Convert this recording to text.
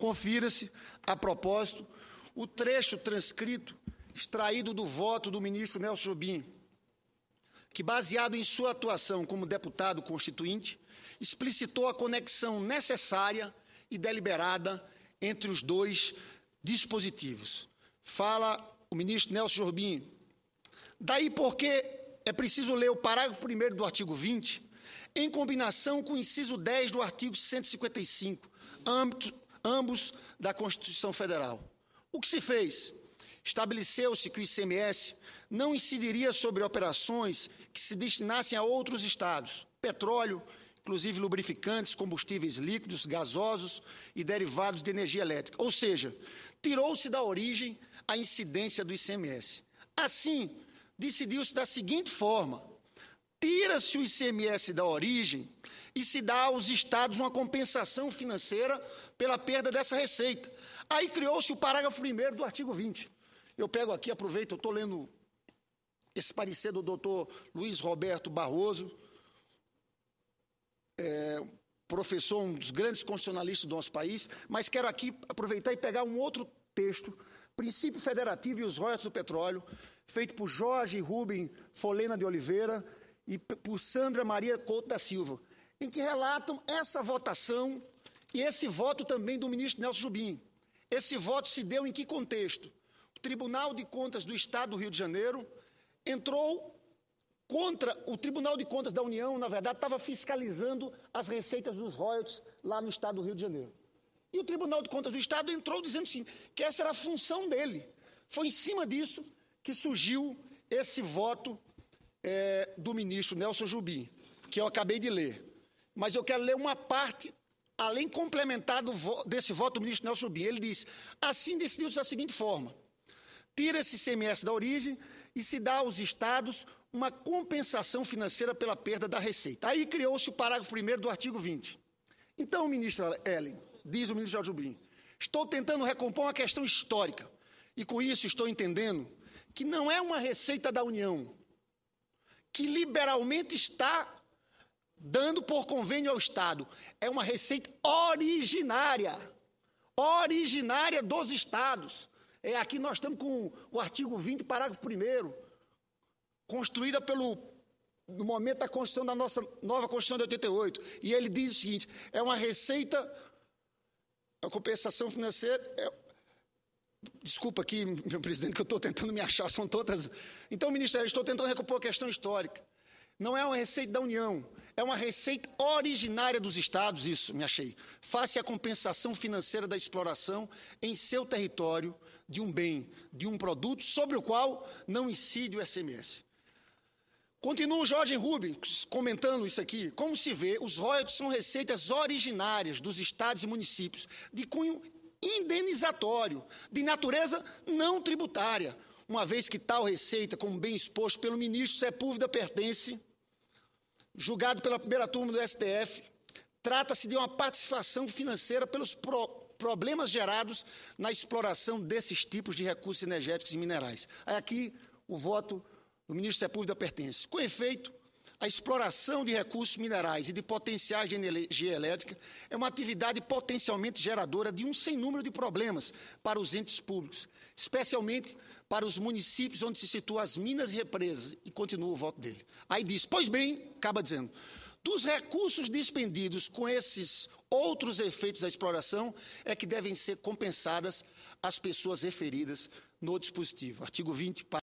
Confira-se, a propósito, o trecho transcrito extraído do voto do ministro Nelson Jobim, que, baseado em sua atuação como deputado constituinte, explicitou a conexão necessária e deliberada entre os dois dispositivos. Fala o ministro Nelson Jobim. Daí porque é preciso ler o parágrafo 1 do artigo 20, em combinação com o inciso 10 do artigo 155, âmbito, ambos da Constituição Federal. O que se fez? Estabeleceu-se que o ICMS não incidiria sobre operações que se destinassem a outros estados, petróleo, inclusive lubrificantes, combustíveis líquidos, gasosos e derivados de energia elétrica. Ou seja, tirou-se da origem a incidência do ICMS. Assim, decidiu-se da seguinte forma: tira-se o ICMS da origem e se dá aos estados uma compensação financeira pela perda dessa receita. Aí criou-se o parágrafo 1 do artigo 20. Eu pego aqui, aproveito, eu estou lendo esse parecer do doutor Luiz Roberto Barroso, é, professor, um dos grandes constitucionalistas do nosso país, mas quero aqui aproveitar e pegar um outro texto, Princípio Federativo e os Royalties do Petróleo, feito por Jorge Rubem Folena de Oliveira, e por Sandra Maria Couto da Silva, em que relatam essa votação e esse voto também do ministro Nelson Jubim. Esse voto se deu em que contexto? O Tribunal de Contas do Estado do Rio de Janeiro entrou contra o Tribunal de Contas da União, na verdade, estava fiscalizando as receitas dos royalties lá no Estado do Rio de Janeiro. E o Tribunal de Contas do Estado entrou dizendo sim, que essa era a função dele. Foi em cima disso que surgiu esse voto é, do ministro Nelson Jubim, que eu acabei de ler. Mas eu quero ler uma parte, além complementar do, desse voto do ministro Nelson Jubim. Ele diz: assim decidiu-se da seguinte forma: tira esse CMS da origem e se dá aos estados uma compensação financeira pela perda da receita. Aí criou-se o parágrafo 1 do artigo 20. Então, ministra Ellen, diz o ministro Jubim, estou tentando recompor uma questão histórica. E com isso estou entendendo que não é uma receita da União, que liberalmente está dando por convênio ao Estado. É uma receita originária, originária dos Estados. É, aqui nós estamos com o artigo 20, parágrafo 1 construída pelo no momento da construção da nossa nova Constituição de 88. E ele diz o seguinte: é uma receita, a compensação financeira, é, Desculpa aqui, meu presidente, que eu estou tentando me achar, são todas. Então, ministério, estou tentando recuperar a questão histórica. Não é uma receita da União, é uma receita originária dos estados, isso me achei, face à compensação financeira da exploração em seu território de um bem, de um produto sobre o qual não incide o SMS. Continua o Jorge Rubens comentando isso aqui. Como se vê, os royalties são receitas originárias dos estados e municípios, de cunho indenizatório, de natureza não tributária, uma vez que tal receita, como bem exposto pelo ministro Sepúlveda, pertence, julgado pela primeira turma do STF, trata-se de uma participação financeira pelos problemas gerados na exploração desses tipos de recursos energéticos e minerais. Aqui o voto do ministro Sepúlveda pertence. Com efeito, a exploração de recursos minerais e de potenciais de energia elétrica é uma atividade potencialmente geradora de um sem número de problemas para os entes públicos, especialmente para os municípios onde se situam as minas e represas. E continua o voto dele. Aí diz: pois bem, acaba dizendo. Dos recursos dispendidos com esses outros efeitos da exploração é que devem ser compensadas as pessoas referidas no dispositivo. Artigo 20,